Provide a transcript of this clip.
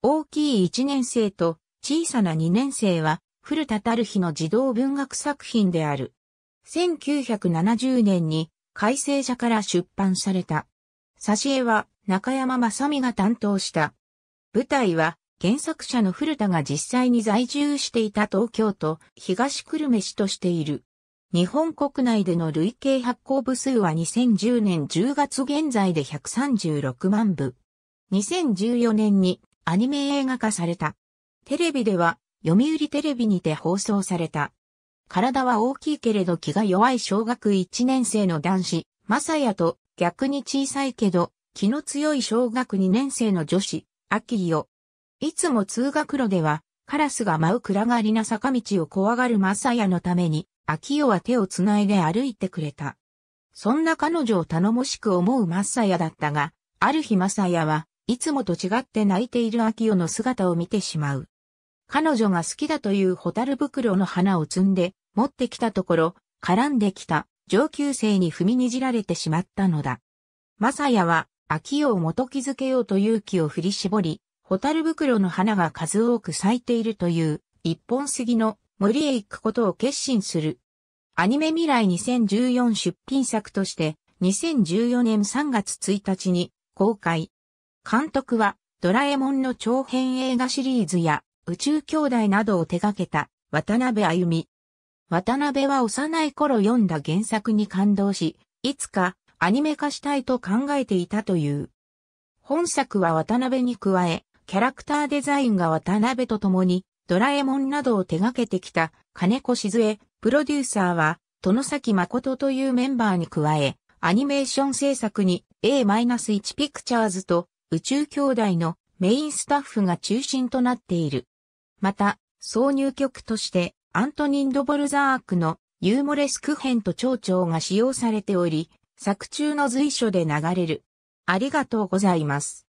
大きい1年生と小さな2年生は古田たる日の児童文学作品である。1970年に改正者から出版された。挿絵は中山正美が担当した。舞台は原作者の古田が実際に在住していた東京都東久留米市としている。日本国内での累計発行部数は2010年10月現在で136万部。2014年にアニメ映画化された。テレビでは、読売テレビにて放送された。体は大きいけれど気が弱い小学1年生の男子、マサヤと逆に小さいけど気の強い小学2年生の女子、アキオ。いつも通学路ではカラスが舞う暗がりな坂道を怖がるマサヤのために、アキオは手をつないで歩いてくれた。そんな彼女を頼もしく思うマサヤだったが、ある日マサヤはいつもと違って泣いている秋代の姿を見てしまう。彼女が好きだというホタル袋の花を摘んで持ってきたところ、絡んできた上級生に踏みにじられてしまったのだ。マサヤは秋代を元気づけようと勇気を振り絞り、ホタル袋の花が数多く咲いているという一本杉の森へ行くことを決心する。アニメ未来2014出品作として2014年3月1日に公開、監督は、ドラえもんの長編映画シリーズや、宇宙兄弟などを手掛けた、渡辺歩美。渡辺は幼い頃読んだ原作に感動し、いつかアニメ化したいと考えていたという。本作は渡辺に加え、キャラクターデザインが渡辺と共に、ドラえもんなどを手掛けてきた金子静江、プロデューサーは、殿崎誠というメンバーに加え、アニメーション制作に A-1 ピクチャーズと宇宙兄弟のメインスタッフが中心となっている。また、挿入曲としてアントニン・ドボルザークのユーモレスク編と蝶々が使用されており、作中の随所で流れる。ありがとうございます。